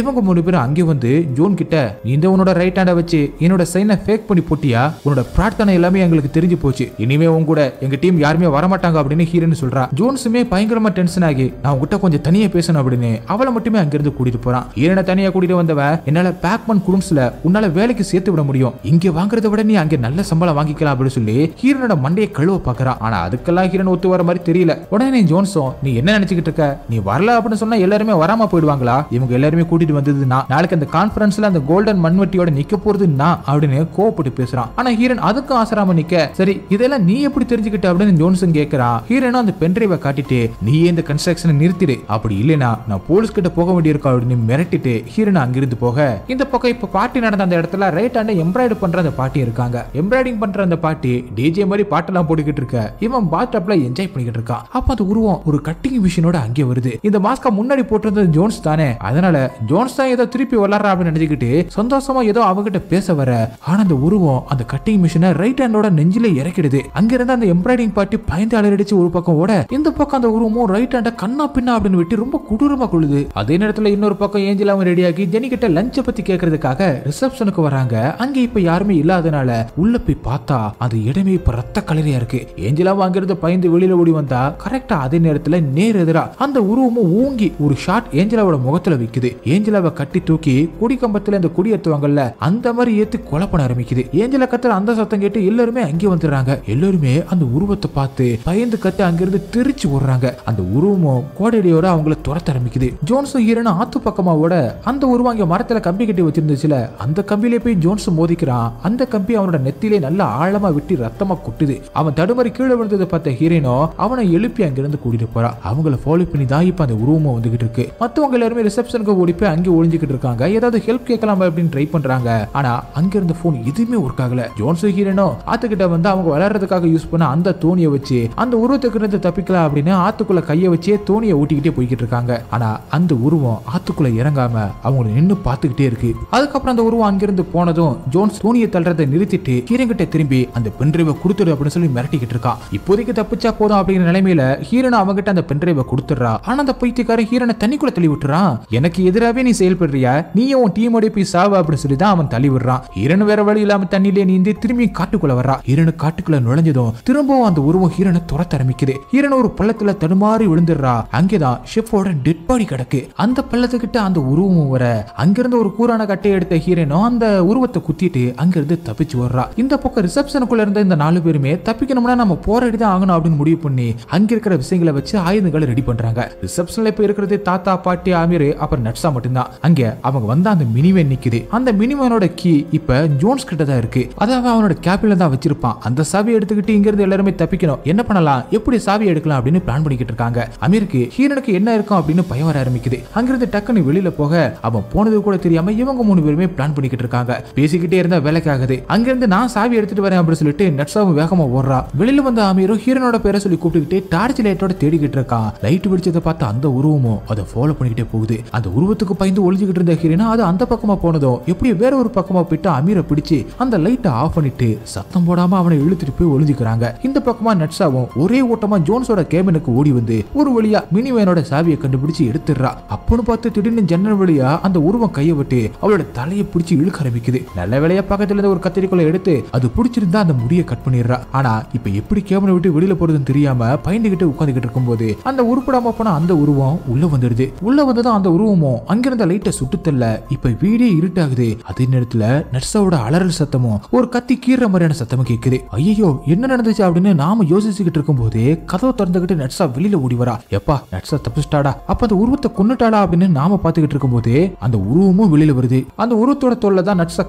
இவங்க மூணு பேரும் அங்கே வந்து ஜோன் கிட்ட நீ இந்த ரைட் ஹேண்டை வச்சு என்னோட சைனை ஃபேக் பண்ணி போட்டியா உன்னோட பிரார்த்தனை எல்லாமே எங்களுக்கு தெரிஞ்சு போச்சு இனிமே உங்க கூட எங்க டீம் யாருமே வரமாட்டாங்க அப்படின்னு ஹீரன் சொல்றா ஜோன்ஸுமே பயங்கரமா டென்ஷன் ஆகி நான் உங்ககிட்ட கொஞ்சம் தனியா பேசணும் அப்படின்னு அவளை மட்டுமே அங்கிருந்து கூட்டிட்டு போறான் ஹீரனை தனியா கூட்டிட்டு வந்தவன் என்னால பேக்மன் குடும்ஸ்ல உன்னால வேலைக்கு சேர்த்து விட முடியும் இங்க வாங்குறத விட நீ அங்க நல்ல சம்பளம் வாங்கிக்கலாம் அப்படின்னு சொல்லி ஹீரனோட மண்டை வண்டியை கழுவ பாக்குறான் ஆனா அதுக்கெல்லாம் ஹீரன் ஒத்து வர மாதிரி தெரியல உடனே ஜோன்ஸும் நீ என்ன நினைச்சுக்கிட்டு இருக்க நீ வரல அப்படின்னு சொன்னா எல்லாருமே வராம போயிடுவாங்களா இவங்க எல்லாருமே கூட்டிட்டு வந்தது நாளைக்கு அந்த கான்பரன்ஸ்ல அந்த கோல்டன் மண்வெட்டியோட நிக்க போறதுன்னா அப்படின்னு கோவப்பட்டு பேசுறான் ஆனா ஹீரன் அதுக்கும் ஆசராம நிக்க சரி இதெல்லாம் நீ எப்படி தெரிஞ்சுக்கிட்ட அப்படின்னு ஜோன்ஸும் கேக்குறான் ஹீரனும் அந்த பென்ட்ரைவை காட்டிட்டு நீ இந்த கன்ஸ்ட்ரக்ஷனை நிறுத்திடு அப்படி இல்லைனா நான் போலீஸ் கிட்ட போக வேண்டியிருக்க அப்படின்னு மிரட்டிட்டு ஹீரன் அங்கிருந்து போக இந்த பக்கம் இப்ப பாட்டி நடந்த அந்த இடத்துல ரைட் ஹேண்ட எம்ப்ராய்டு பண்ற அந்த பாட்டி இருக்காங்க எம்ப்ராய்டிங் பண்ற அந்த பாட்டி டிஜே மாதிரி பாட்டு பாட்டெல்லாம் போட்டுக்கிட்டு இருக்க இவன் பாத்டப்ல என்ஜாய் பண்ணிக்கிட்டு இருக்கான் அப்ப அது உருவம் ஒரு கட்டிங் மிஷினோட அங்கே வருது இந்த மாஸ்கா முன்னாடி போட்டிருந்தது ஜோன்ஸ் தானே அதனால ஜோன்ஸ் தான் ஏதோ திருப்பி விளாடுறா அப்படின்னு நினைச்சுக்கிட்டு சந்தோஷமா ஏதோ அவகிட்ட பேச வர ஆனா அந்த உருவம் அந்த கட்டிங் மிஷினை ரைட் ஹேண்டோட நெஞ்சில இறக்கிடுது அங்கிருந்து அந்த எம்ப்ராய்டிங் பாட்டி பயந்து அலரடிச்சு ஒரு பக்கம் ஓட இந்த பக்கம் அந்த உருவமும் ரைட் ஹேண்ட கண்ணா பின்னா அப்படின்னு விட்டு ரொம்ப கொடூரமா கொள்ளுது அதே நேரத்துல இன்னொரு பக்கம் ஏஞ்சல் அவங்க ரெடியாகி ஜெனிக்கிட்ட லஞ்ச பத்தி கேட்கறதுக்காக ரிசப்ஷனுக்கு வராங்க அங்க இப்ப யாருமே இல்லாதனால உள்ள போய் பார்த்தா அந்த இடமே இப்ப ரத்த கலரியா இருக்கு ஏஞ்சலாவும் அங்கிருந்து பயந்து வெளியில ஓடி வந்தா கரெக்டா அதே நேரத்துல நேர் எதிரா அந்த உருவமும் ஊங்கி ஒரு ஷாட் ஏஞ்சலாவோட முகத்துல வைக்குது ஏஞ்சலாவை கட்டி தூக்கி குடி கம்பத்துல இந்த குடி ஏத்துவாங்கல்ல அந்த மாதிரி ஏத்து கொலை ஆரம்பிக்குது ஏஞ்சல கத்துல அந்த சத்தம் கேட்டு எல்லாருமே அங்கே வந்துடுறாங்க எல்லாருமே அந்த உருவத்தை பார்த்து பயந்து கத்து அங்கிருந்து திருச்சி ஓடுறாங்க அந்த உருவமும் கோடடியோட அவங்கள துரத்த ஆரம்பிக்குது ஜோன்ஸும் ஹீரனும் ஆத்து பக்கமாவோட அந்த உருவம் அங்க மரத்துல கம்பி கட்டி வச்சிருந்துச்சுல அந்த கம்பியிலே போய் ஜோன்ஸ் மோதிக்கிறான் அந்த கம்பி அவனோட நெத்திலே நல்லா ஆழமா விட்டு ரத்தமா கொட்டுது அவன் தடுமாறி கீழே விழுந்ததை பார்த்த ஹீரோனோ அவனை எழுப்பி அங்கிருந்து கூட்டிட்டு போறா அவங்கள ஃபாலோ பண்ணி தான் இப்போ அந்த உருவமா வந்துகிட்டு இருக்கு மத்தவங்க எல்லாருமே ரிசப்ஷனுக்கு ஓடி போய் அங்கே ஒழிஞ்சுக்கிட்டு இருக்காங்க ஏதாவது ஹெல்ப் கேட்கலாம் அப்படின்னு ட்ரை பண்றாங்க ஆனா அங்க இருந்த போன் எதுவுமே ஒர்க் ஆகல ஜோன்ஸ் ஹீரோனோ ஆத்துக்கிட்ட வந்து அவங்க விளையாடுறதுக்காக யூஸ் பண்ண அந்த தோணியை வச்சு அந்த உருவத்துக்கு இருந்து தப்பிக்கலாம் அப்படின்னு ஆத்துக்குள்ள கையை வச்சே தோணியை ஊட்டிக்கிட்டே போய்கிட்டு இருக்காங்க ஆனா அந்த உருவம் ஆத்துக்குள்ள இறங்காம அவங்கள நின்று பார்த்துக்கிட்டே இருக்கு அதுக்கப்புறம் அந்த உருவம் அங்கிருந்து போனதும் ஜோன்ஸ் தோணியை தள்ளுறதை நிறுத்திட்டு கீரங்கிட்ட திரும்பி அந்த பெண்ட்ரைவை கொடுத்துடு அப்படின்னு அப்படின்னு சொல்லி மிரட்டிக்கிட்டு இருக்கான் இப்போதைக்கு தப்பிச்சா போதும் அப்படிங்கிற நிலைமையில ஹீரனை அவங்கிட்ட அந்த பென்ட்ரைவை கொடுத்துட்றா ஆனா அந்த பைத்தியக்காரன் ஹீரனை தண்ணிக்குள்ள தள்ளி விட்டுறான் எனக்கு எதிராகவே நீ செயல்படுறிய நீ உன் டீமோட போய் சாவு அப்படின்னு சொல்லி தான் அவன் தள்ளி விடுறான் ஹீரன் வேற வழி இல்லாம தண்ணியிலே நீந்தி திரும்பி காட்டுக்குள்ள வர்றா ஹீரனு காட்டுக்குள்ள நுழைஞ்சதும் திரும்பவும் அந்த உருவம் ஹீரனை துரத்த ஆரம்பிக்குது ஹீரன் ஒரு பள்ளத்துல தடுமாறி விழுந்துடுறா அங்கேதான் ஷிப்போட டெட் பாடி கிடக்கு அந்த பள்ளத்துக்கிட்ட அந்த உருவமும் வர அங்கிருந்து ஒரு கூறான கட்டையை எடுத்த ஹீரனும் அந்த உருவத்தை குத்திட்டு அங்கிருந்து தப்பிச்சு வர்றா இந்த பக்கம் ரிசப்ஷனுக்குள்ள இருந்த இந்த நாலு பேருமே தப்பிக்கணும்னா நம்ம போராடி தான் ஆகணும் அப்படின்னு முடிவு பண்ணி அங்க இருக்கிற விஷயங்களை வச்சு ஆயுதங்களை ரெடி பண்றாங்க ரிசப்ஷன்ல இப்ப இருக்கிறது தாத்தா பாட்டி ஆமீர் அப்புறம் நட்ஸா மட்டும்தான் அங்க அவங்க வந்த அந்த மினிவேன் நிக்குது அந்த மினிவேனோட கீ இப்ப ஜோன்ஸ் கிட்ட தான் இருக்கு அதாவது அவனோட கேபில தான் வச்சிருப்பான் அந்த சாவியை எடுத்துக்கிட்டு இங்கிருந்து எல்லாருமே தப்பிக்கணும் என்ன பண்ணலாம் எப்படி சாவி எடுக்கலாம் அப்படின்னு பிளான் பண்ணிக்கிட்டு இருக்காங்க அமீருக்கு ஹீரனுக்கு என்ன இருக்கும் அப்படின்னு பயம் வர ஆரம்பிக்குது அங்கிருந்து டக்குன்னு வெளியில போக அவன் போனது கூட தெரியாம இவங்க மூணு பேருமே பிளான் பண்ணிக்கிட்டு இருக்காங்க பேசிக்கிட்டே இருந்தா வேலைக்காகுது அங்கிருந்து நான் சாவி எடுத்துட்டு வரேன் அப்படின்னு சொல்லிட்டு நட்ஸாவும் வேகமா ஓடுறா வெளியில வந்த அமீரும் ஹீரோனோட பேரை சொல்லி கூப்பிட்டுக்கிட்டு டார்ச் லைட்டோட தேடிக்கிட்டு இருக்கான் லைட் வெடிச்சதை பார்த்து அந்த உருவமும் அதை ஃபாலோ பண்ணிக்கிட்டே போகுது அந்த உருவத்துக்கு பயந்து ஒளிஞ்சுக்கிட்டு இருந்த ஹீரோனா அது அந்த பக்கமா போனதும் எப்படி வேற ஒரு பக்கமா போயிட்டு அமீரை பிடிச்சு அந்த லைட்டை ஆஃப் பண்ணிட்டு சத்தம் போடாம அவனை இழுத்துட்டு போய் ஒளிஞ்சுக்கிறாங்க இந்த பக்கமா நட்ஸாவும் ஒரே ஓட்டமா ஜோன்ஸோட கேபினுக்கு ஓடி வந்து ஒரு வழியா மினிவேனோட சாவியை கண்டுபிடிச்சு எடுத்துடுறா அப்பனு பார்த்து திடீர்னு ஜன்னல் வழியா அந்த உருவம் கையை விட்டு அவளோட தலையை பிடிச்சு இழுக்க ஆரம்பிக்குது நல்ல வேலையா பக்கத்துல இருந்து ஒரு கத்திரிக்கோலை எடுத்து அது பிடிச்சிருந்தா அந்த முடிய கட் பண்ணிடுறா ஆனால் இப்போ எப்படி கேமனை விட்டு வெளியில போறதுன்னு தெரியாம பயந்துகிட்டு உட்காந்துகிட்டு இருக்கும்போது அந்த உருப்படாம போன அந்த உருவம் உள்ள வந்துடுது உள்ள வந்ததும் அந்த உருவமும் அங்கிருந்த லைட்டை சுட்டுத்தல்ல இப்ப வீடே இருட்டாகுது அதே நேரத்தில் நர்ஸோட அலறல் சத்தமும் ஒரு கத்தி கீற மாதிரியான சத்தமும் கேட்குது ஐயோ என்ன நடந்துச்சு அப்படின்னு நாம யோசிச்சுக்கிட்டு இருக்கும்போது கதவை திறந்துகிட்டு நட்ஸா வெளியில ஓடி வரா எப்பா நட்ஸா தப்பிச்சிட்டாடா அப்போ அந்த உருவத்தை கொண்டுட்டாடா அப்படின்னு நாம பார்த்துக்கிட்டு இருக்கும்போது அந்த உருவமும் வெளியில வருது அந்த உருவத்தோட தொல்லதான் தான் நட்ஸா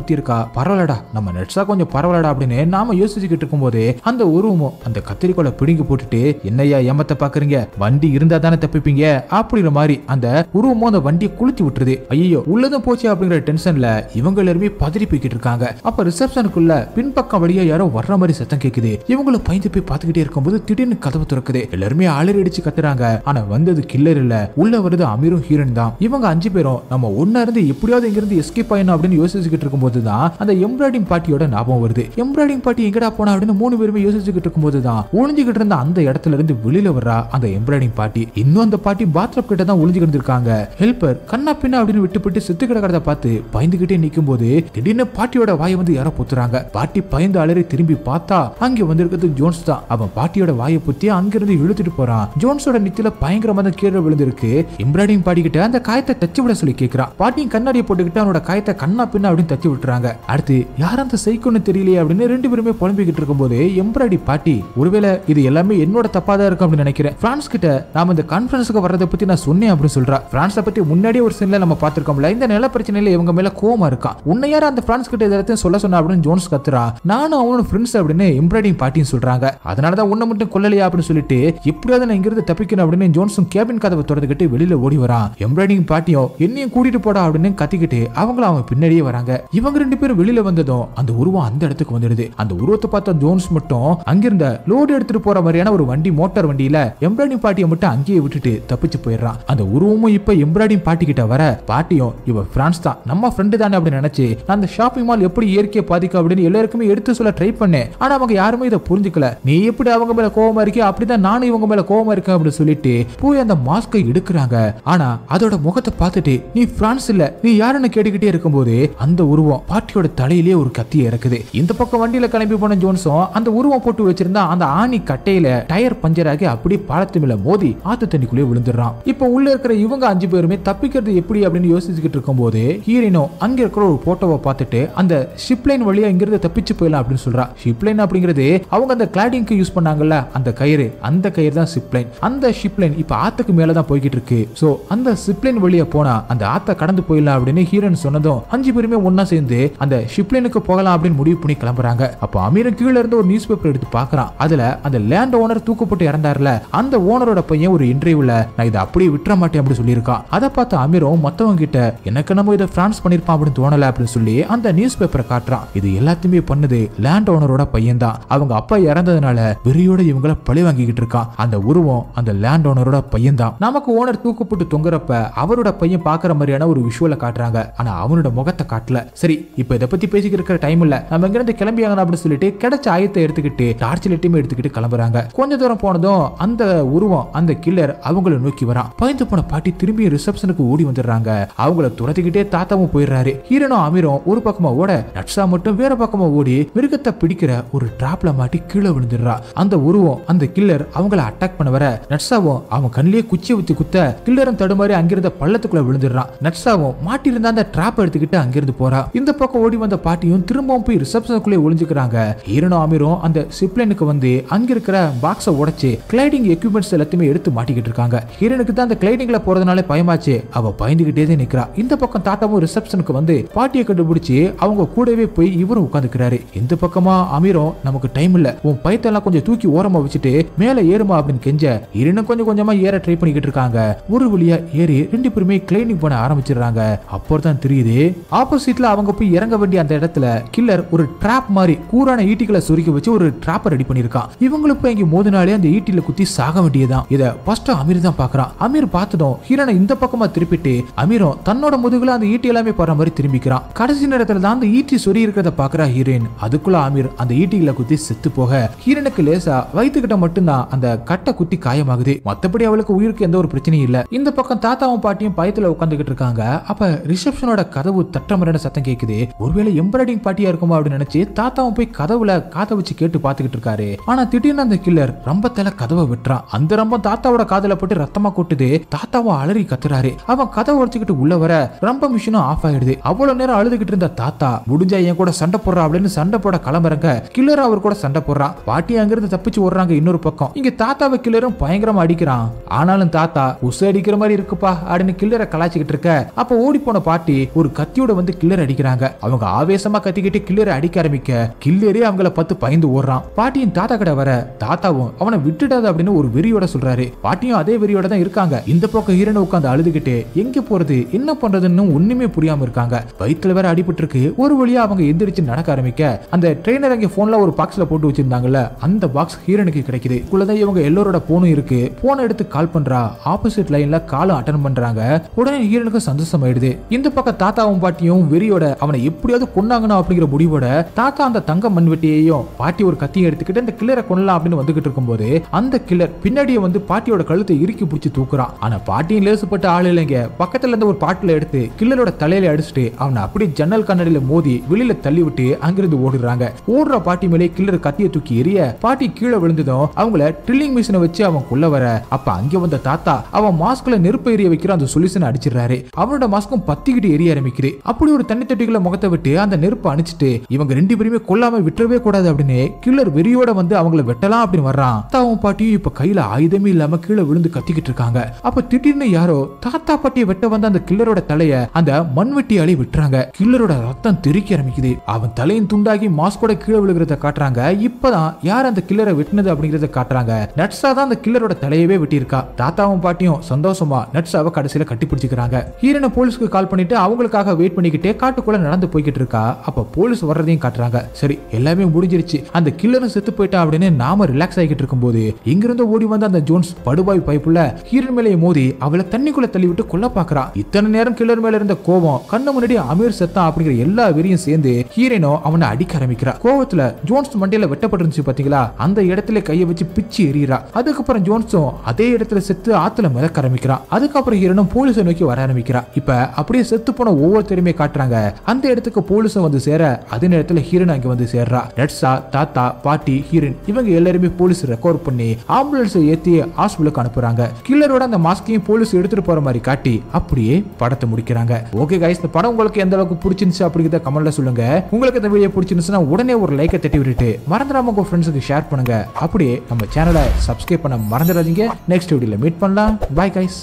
குத்தி இருக்கா பரவாயில்லடா நம்ம நட்ஸா கொஞ்சம் பரவாயில்லடா அப்படின்னு நாம யோசிச்சுக்கிட்டு பேசிக்கிட்டு இருக்கும்போது அந்த உருவமும் அந்த கத்திரிக்கோலை பிடிங்கி போட்டுட்டு என்னையா ஏமத்தை பாக்குறீங்க வண்டி இருந்தா தானே தப்பிப்பீங்க அப்படிங்கிற மாதிரி அந்த உருவமும் அந்த வண்டியை குளிச்சு விட்டுருது ஐயோ உள்ளதும் போச்சு அப்படிங்கிற டென்ஷன்ல இவங்க எல்லாருமே பதறி போய்கிட்டு இருக்காங்க அப்ப ரிசப்ஷனுக்குள்ள பின்பக்கம் வழியா யாரோ வர்ற மாதிரி சத்தம் கேக்குது இவங்கள பயந்து போய் பாத்துக்கிட்டே இருக்கும்போது திடீர்னு கதவு திறக்குது எல்லாருமே அலறி அடிச்சு கத்துறாங்க ஆனா வந்தது கில்லர் இல்ல உள்ள வருது அமீரும் ஹீரோன் தான் இவங்க அஞ்சு பேரும் நம்ம ஒன்னா இருந்து எப்படியாவது இங்க இருந்து எஸ்கேப் ஆயிடும் அப்படின்னு யோசிச்சுக்கிட்டு இருக்கும்போது தான் அந்த எம்ப்ராய்டிங் பாட்டியோட ஞாபகம் வருது எம்ப்ராய்டிங் பாட்டி எங்கடா போன போனா அப்படின்னு மூணு பேருமே யோசிச்சுக்கிட்டு இருக்கும்போது தான் ஒளிஞ்சுக்கிட்டு இருந்த அந்த இடத்துல இருந்து வெளியில வர்றா அந்த எம்ப்ராய்டிங் பாட்டி இன்னும் அந்த பாட்டி பாத்ரூப் கிட்ட தான் ஒளிஞ்சுக்கிட்டு இருக்காங்க ஹெல்பர் கண்ணா பின்னா அப்படின்னு விட்டுப்பட்டு செத்து கிடக்கிறத பார்த்து பயந்துகிட்டே நிற்கும் போது திடீர்னு பாட்டியோட வாயை வந்து யாரோ பொத்துறாங்க பாட்டி பயந்து அலறி திரும்பி பார்த்தா அங்க வந்திருக்கிறது ஜோன்ஸ் தான் அவன் பாட்டியோட வாயை புத்தி அங்கிருந்து இழுத்துட்டு போறான் ஜோன்ஸோட நித்தில பயங்கரமான தான் கீழே விழுந்திருக்கு எம்ப்ராய்டிங் பாடிக்கிட்ட அந்த காயத்தை தச்சு விட சொல்லி கேட்கிறான் பாட்டியும் கண்ணாடியை போட்டுக்கிட்டு அவனோட காயத்தை கண்ணா பின்னா அப்படின்னு தச்சு விட்டுறாங்க அடுத்து யார் அந்த சைக்கோன்னு தெரியலையே அப்படின்னு ரெண்டு பேருமே புலம்பிக்கிட்டு பேசிக்கிட்டு இருக்கும்போதே எம்ப்ராய்டி பாட்டி ஒருவேளை இது எல்லாமே என்னோட தப்பா தான் இருக்கும் அப்படின்னு நினைக்கிறேன் பிரான்ஸ் கிட்ட நாம இந்த கான்ஃபரன்ஸுக்கு வர்றதை பத்தி நான் சொன்னேன் அப்படின்னு சொல்றா பிரான்ஸை பத்தி முன்னாடியே ஒரு சீன்ல நம்ம பார்த்திருக்கோம்ல இந்த நில பிரச்சனையில இவங்க மேல கோமா இருக்கான் உன்ன யார அந்த பிரான்ஸ் கிட்ட எல்லாத்தையும் சொல்ல சொன்னா அப்படின்னு ஜோன்ஸ் கத்துறா நானும் அவனும் ஃப்ரெண்ட்ஸ் அப்படின்னு எம்ப்ராய்டிங் பாட்டின்னு சொல்றாங்க அதனாலதான் உன்னை மட்டும் கொல்லலையா அப்படின்னு சொல்லிட்டு எப்படியாவது நான் இங்கிருந்து தப்பிக்கணும் அப்படின்னு ஜோன்ஸும் கேபின் கதவை திறந்துக்கிட்டு வெளியில ஓடி வரான் எம்ப்ராய்டிங் பாட்டியும் என்னையும் கூட்டிட்டு போடா அப்படின்னு கத்திக்கிட்டு அவங்களும் அவன் பின்னாடியே வராங்க இவங்க ரெண்டு பேரும் வெளியில வந்ததும் அந்த உருவம் அந்த இடத்துக்கு வந்துடுது அந்த உருவத்தை பார்த்த ஜோன்ஸ் மட்டும் அங்கிருந்த லோடு எடுத்துட்டு போற மாதிரியான ஒரு வண்டி மோட்டார் வண்டியில எம்ப்ராய்டிங் பாட்டியை மட்டும் அங்கேயே விட்டுட்டு தப்பிச்சு போயிடுறான் அந்த உருவமும் இப்ப எம்ப்ராய்டிங் பாட்டி கிட்ட வர பாட்டியும் இவ பிரான்ஸ் தான் நம்ம ஃப்ரெண்டு தானே அப்படின்னு நினைச்சு நான் அந்த ஷாப்பிங் மால் எப்படி இயற்கையை பாதிக்கும் அப்படின்னு எல்லாருக்குமே எடுத்து சொல்ல ட்ரை பண்ணேன் ஆனா அவங்க யாருமே இதை புரிஞ்சுக்கல நீ எப்படி அவங்க மேல கோவமா இருக்கே அப்படிதான் நானும் இவங்க மேல கோவமா இருக்கேன் அப்படின்னு சொல்லிட்டு போய் அந்த மாஸ்கை எடுக்கிறாங்க ஆனா அதோட முகத்தை பார்த்துட்டு நீ பிரான்ஸ் இல்ல நீ யாருன்னு கேட்டுக்கிட்டே இருக்கும்போது அந்த உருவம் பாட்டியோட தலையிலேயே ஒரு கத்தியை இறக்குது இந்த பக்கம் வண்டியில கிளம்பி போன ஜோன்ஸும் அந்த உருவம் போட்டு வச்சிருந்தா அந்த ஆணி கட்டையில டயர் பஞ்சர் ஆகி அப்படியே பாலத்து மேல மோதி ஆத்து தண்ணிக்குள்ளே விழுந்துடுறான் இப்ப உள்ள இருக்கிற இவங்க அஞ்சு பேருமே தப்பிக்கிறது எப்படி அப்படின்னு யோசிச்சுக்கிட்டு இருக்கும் போது ஹீரோனோ அங்க இருக்கிற ஒரு போட்டோவை பார்த்துட்டு அந்த ஷிப் லைன் வழியா இங்கிருந்து தப்பிச்சு போயிடலாம் அப்படின்னு சொல்றா ஷிப் லைன் அப்படிங்கிறது அவங்க அந்த கிளாடிங்க்கு யூஸ் பண்ணாங்கல்ல அந்த கயிறு அந்த கயிறு தான் ஷிப் லைன் அந்த ஷிப் லைன் இப்ப ஆத்துக்கு மேல தான் போய்கிட்டு இருக்கு சோ அந்த ஷிப் லைன் வழியா போனா அந்த ஆத்த கடந்து போயிடலாம் அப்படின்னு ஹீரோன் சொன்னதும் அஞ்சு பேருமே ஒன்னா சேர்ந்து அந்த ஷிப் லைனுக்கு போகலாம் அப்படின்னு முடிவு பண்ணி கிளம்புறாங்க அப்ப அமீரும் கீழே இருந்து ஒரு நியூஸ் பேப்பர் எடுத்து பார்க்குறான் அதில் அந்த லேண்ட் ஓனர் தூக்கப்பட்டு இறந்தார்ல அந்த ஓனரோட பையன் ஒரு இன்டர்வியூல நான் இதை அப்படியே விட்டுற மாட்டேன் அப்படின்னு சொல்லியிருக்கான் அதை பார்த்த அமீரும் மற்றவங்க கிட்ட எனக்கு நம்ம இதை ஃப்ரான்ஸ் பண்ணியிருப்பான் அப்படின்னு தோணலை அப்படின்னு சொல்லி அந்த நியூஸ் பேப்பரை காட்டுறான் இது எல்லாத்தையுமே பண்ணது லேண்ட் ஓனரோட பையன் தான் அவங்க அப்பா இறந்ததுனால வெறியோட இவங்கள பழி வாங்கிக்கிட்டு இருக்கான் அந்த உருவம் அந்த லேண்ட் ஓனரோட பையன் தான் நமக்கு ஓனர் தூக்கப்பட்டு தொங்குறப்ப அவரோட பையன் பாக்குற மாதிரியான ஒரு விஷுவலை காட்டுறாங்க ஆனா அவனோட முகத்தை காட்டல சரி இப்போ இதை பத்தி பேசிக்கிட்டு இருக்கிற டைம் இல்ல நம்ம இங்கிருந்து கிளம்பியாங்க அப்படின்னு சொல்லிட்டு கிடைச்ச ஆயத்தை எடுத்துக்கிட்டு டார்ச் லைட்டையுமே எடுத்துக்கிட்டு கிளம்புறாங்க கொஞ்ச தூரம் போனதும் அந்த உருவம் அந்த கில்லர் அவங்கள நோக்கி வரான் பயந்து போன பாட்டி திரும்பி ரிசப்ஷனுக்கு ஓடி வந்துடுறாங்க அவங்கள துரத்திக்கிட்டே தாத்தாவும் போயிடுறாரு ஹீரனும் அமீரும் ஒரு பக்கமா ஓட நட்ஸா மட்டும் வேற பக்கமா ஓடி மிருகத்தை பிடிக்கிற ஒரு டிராப்ல மாட்டி கீழே விழுந்துடுறா அந்த உருவம் அந்த கில்லர் அவங்கள அட்டாக் பண்ண வர நட்ஸாவும் அவன் கண்ணிலேயே குச்சியை ஊத்தி குத்த கில்லரும் தடுமாறி அங்கிருந்த பள்ளத்துக்குள்ள விழுந்துடுறான் நட்ஸாவும் மாட்டியிருந்த அந்த டிராப் எடுத்துக்கிட்டு அங்கிருந்து போறா இந்த பக்கம் ஓடி வந்த பாட்டியும் திரும்பவும் போய் ரிசப்ஷனுக்குள்ளே ஒளிஞ்சுக்கிறாங்க இருநோ அமீரும் அந்த சிப்ளைனுக்கு வந்து அங்க இருக்கிற பாக்ஸை உடைச்சு கிளைடிங் எக்யூப்மெண்ட்ஸ் எல்லாத்தையுமே எடுத்து மாட்டிக்கிட்டு இருக்காங்க ஹீரனுக்கு தான் அந்த கிளைடிங்ல போறதுனால பயமாச்சு அவ பயந்துகிட்டே தான் நிக்கிறா இந்த பக்கம் தாத்தாவும் ரிசப்ஷனுக்கு வந்து பாட்டியை கண்டுபிடிச்சு அவங்க கூடவே போய் இவரும் உட்காந்துக்கிறாரு இந்த பக்கமா அமீரும் நமக்கு டைம் இல்ல உன் பயத்தெல்லாம் கொஞ்சம் தூக்கி ஓரமா வச்சுட்டு மேல ஏறுமா அப்படின்னு கெஞ்ச ஈரனும் கொஞ்சம் கொஞ்சமா ஏற ட்ரை பண்ணிக்கிட்டு இருக்காங்க ஒரு வழியா ஏறி ரெண்டு பேருமே கிளைனிங் பண்ண ஆரம்பிச்சிடுறாங்க அப்போ தான் தெரியுது ஆப்போசிட்ல அவங்க போய் இறங்க வேண்டிய அந்த இடத்துல கில்லர் ஒரு ட்ராப் மாதிரி கூறான ஈட்டி ஈட்டிகளை சுருக்கி வச்சு ஒரு ட்ராப்பை ரெடி பண்ணியிருக்கான் இவங்களுக்கும் இங்க மோதினாலே அந்த ஈட்டில குத்தி சாக வேண்டியதான் இதை ஃபர்ஸ்ட் அமீர் தான் பாக்குறான் அமீர் பார்த்ததும் ஹீரனை இந்த பக்கமா திருப்பிட்டு அமீரும் தன்னோட முதுகுல அந்த ஈட்டி எல்லாமே போற மாதிரி திரும்பிக்கிறான் கடைசி நேரத்துல தான் அந்த ஈட்டி சொறி இருக்கிறத பாக்குறா ஹீரோயின் அதுக்குள்ள அமீர் அந்த ஈட்டிகளை குத்தி செத்து போக ஹீரனுக்கு லேசா வயிற்றுக்கிட்ட மட்டும்தான் அந்த கட்டை குத்தி காயமாகுது மத்தபடி அவளுக்கு உயிருக்கு எந்த ஒரு பிரச்சனையும் இல்ல இந்த பக்கம் தாத்தாவும் பாட்டியும் பயத்துல உட்காந்துக்கிட்டு இருக்காங்க அப்ப ரிசப்ஷனோட கதவு தட்டமரன சத்தம் கேக்குது ஒருவேளை எம்ப்ராய்டிங் பாட்டியா இருக்குமா அப்படின்னு நினைச்சு தாத்தாவும் போய் கதவுல காதை வச்சு கேட்டு பார்த்துக்கிட்டு இருக்காரு ஆனா திடீர்னு அந்த கில்லர் ரம்பத்துல கதவை விட்டுறான் அந்த ரம்பம் தாத்தாவோட காதல போட்டு ரத்தமா கொட்டுது தாத்தாவும் அலறி கத்துறாரு அவன் கதவை உடச்சுக்கிட்டு உள்ள வர ரொம்ப மிஷினும் ஆஃப் ஆயிடுது அவ்வளவு நேரம் அழுதுகிட்டு இருந்த தாத்தா முடிஞ்சா என் கூட சண்டை போடுறா அப்படின்னு சண்டை போட கிளம்புறங்க கில்லர் அவர் கூட சண்டை போடுறான் பாட்டி அங்கிருந்து தப்பிச்சு ஓடுறாங்க இன்னொரு பக்கம் இங்க தாத்தாவை கில்லரும் பயங்கரமா அடிக்கிறான் ஆனாலும் தாத்தா உசு அடிக்கிற மாதிரி இருக்குப்பா அப்படின்னு கில்லரை கலாச்சிக்கிட்டு இருக்க அப்ப ஓடி போன பாட்டி ஒரு கத்தியோட வந்து கில்லர் அடிக்கிறாங்க அவங்க ஆவேசமா கத்திக்கிட்டு கில்லரை அடிக்க ஆரம்பிக்க கில்லரே அவங்க அவளை பார்த்து பயந்து ஓடுறான் பாட்டியின் தாத்தா கடை வர தாத்தாவும் அவனை விட்டுடாது அப்படின்னு ஒரு வெறியோட சொல்றாரு பாட்டியும் அதே வெறியோட தான் இருக்காங்க இந்த பக்கம் ஹீரனை உட்காந்து அழுதுகிட்டு எங்க போறது என்ன பண்றதுன்னு ஒண்ணுமே புரியாம இருக்காங்க வயிற்றுல வேற அடிபட்டு இருக்கு ஒரு வழியா அவங்க எந்திரிச்சு நடக்க ஆரம்பிக்க அந்த ட்ரெயினர் அங்கே போன்ல ஒரு பாக்ஸ்ல போட்டு வச்சிருந்தாங்கல்ல அந்த பாக்ஸ் ஹீரனுக்கு கிடைக்குது உள்ளதான் இவங்க எல்லோரோட போனும் இருக்கு போன எடுத்து கால் பண்றா ஆப்போசிட் லைன்ல காலம் அட்டன் பண்றாங்க உடனே ஹீரனுக்கு சந்தோஷம் ஆயிடுது இந்த பக்கம் தாத்தாவும் பாட்டியும் வெறியோட அவனை எப்படியாவது கொண்டாங்கன்னா அப்படிங்கிற முடிவோட தாத்தா அந்த தங்க மண் பின்னாடியேயும் பாட்டி ஒரு கத்தியை எடுத்துக்கிட்டு அந்த கிளரை கொல்லலாம் அப்படின்னு வந்துகிட்டு இருக்கும்போது அந்த கிளர் பின்னாடியே வந்து பாட்டியோட கழுத்தை இறுக்கி பிடிச்சி தூக்குறான் ஆனா பாட்டியும் லேசுப்பட்ட ஆள் இல்லைங்க பக்கத்துல இருந்த ஒரு பாட்டில எடுத்து கிள்ளரோட தலையில அடிச்சுட்டு அவனை அப்படியே ஜன்னல் கண்ணடியில மோதி வெளியில தள்ளி விட்டு அங்கிருந்து ஓடுறாங்க ஓடுற பாட்டி மேலே கிள்ளர் கத்தியை தூக்கி எரிய பாட்டி கீழே விழுந்ததும் அவங்கள ட்ரில்லிங் மிஷினை வச்சு அவன் கொள்ள வர அப்ப அங்க வந்த தாத்தா அவன் மாஸ்க்ல நெருப்பு எரிய வைக்கிற அந்த சொல்யூஷன் அடிச்சிடுறாரு அவனோட மாஸ்கும் பத்திக்கிட்டு எரிய ஆரம்பிக்குது அப்படி ஒரு தண்ணி தட்டிக்குள்ள முகத்தை விட்டு அந்த நெருப்பு அணிச்சிட்டு இவங்க ரெண்டு பேருமே கொல்லாம விட்டுறவே போகவே கூடாது அப்படின்னு கில்லர் வெறியோட வந்து அவங்கள வெட்டலாம் அப்படின்னு வர்றான் தாத்தாவும் பாட்டியும் இப்ப கையில ஆயுதமே இல்லாம கீழே விழுந்து கத்திக்கிட்டு இருக்காங்க அப்ப திடீர்னு யாரோ தாத்தா பாட்டியை வெட்ட வந்த அந்த கில்லரோட தலைய அந்த மண்வெட்டியாலே விட்டுறாங்க கில்லரோட ரத்தம் தெறிக்க ஆரம்பிக்குது அவன் தலையின் துண்டாகி மாஸ்கோட கீழே விழுகிறத காட்டுறாங்க இப்பதான் யார் அந்த கில்லரை வெட்டினது அப்படிங்கறத காட்டுறாங்க நட்ஸா தான் அந்த கில்லரோட தலையவே வெட்டியிருக்கா தாத்தாவும் பாட்டியும் சந்தோஷமா நட்ஸாவை கடைசியில கட்டி பிடிச்சிக்கிறாங்க ஹீரனை போலீஸ்க்கு கால் பண்ணிட்டு அவங்களுக்காக வெயிட் பண்ணிக்கிட்டே காட்டுக்குள்ள நடந்து போய்கிட்டு இருக்கா அப்ப போலீஸ் வர்றதையும் காட்டுறாங்க சரி எல்லாமே எல்லாமே முடிஞ்சிருச்சு அந்த கில்லரும் செத்து போயிட்டா அப்படின்னு நாம ரிலாக்ஸ் ஆகிட்டு இருக்கும்போது இங்கிருந்து ஓடி வந்த அந்த ஜோன்ஸ் படுபாய் பைப்புல ஹீரன் மேலே மோதி அவளை தண்ணிக்குள்ள தள்ளிவிட்டு கொல்ல பாக்குறா இத்தனை நேரம் கில்லர் மேல இருந்த கோபம் கண்ணு முன்னாடி அமீர் செத்தான் அப்படிங்கிற எல்லா வெறியும் சேர்ந்து ஹீரனோ அவனை அடிக்க ஆரம்பிக்கிறா கோவத்துல ஜோன்ஸ் மண்டையில வெட்டப்பட்டிருந்துச்சு பாத்தீங்களா அந்த இடத்துல கையை வச்சு பிச்சு எறிகிறா அதுக்கப்புறம் ஜோன்ஸும் அதே இடத்துல செத்து ஆத்துல மிதக்க ஆரம்பிக்கிறான் அதுக்கப்புறம் ஹீரனும் போலீஸை நோக்கி வர ஆரம்பிக்கிறா இப்ப அப்படியே செத்து போன ஒவ்வொருத்தருமே காட்டுறாங்க அந்த இடத்துக்கு போலீஸும் வந்து சேர அதே நேரத்துல ஹீரன் அங்க வந்து சேர்றா நட்ஸா தாத்தா பாட்டி ஹீரன் இவங்க எல்லாருமே போலீஸ் ரெக்கவர் பண்ணி ஆம்புலன்ஸை ஏற்றி ஹாஸ்பிட்டலுக்கு அனுப்புறாங்க கில்லரோட அந்த மாஸ்கையும் போலீஸ் எடுத்துட்டு போற மாதிரி காட்டி அப்படியே படத்தை முடிக்கிறாங்க ஓகே கைஸ் இந்த படம் உங்களுக்கு எந்த அளவுக்கு பிடிச்சிருந்துச்சு அப்படிங்கிறத கமெண்ட்ல சொல்லுங்க உங்களுக்கு இந்த வீடியோ பிடிச்சிருந்துச்சுன்னா உடனே ஒரு லைக்கை தட்டி விட்டுட்டு மறந்துடாம உங்க ஃப்ரெண்ட்ஸுக்கு ஷேர் பண்ணுங்க அப்படியே நம்ம சேனலை சப்ஸ்கிரைப் பண்ண மறந்துடாதீங்க நெக்ஸ்ட் வீடியோல மீட் பண்ணலாம் பாய் கைஸ்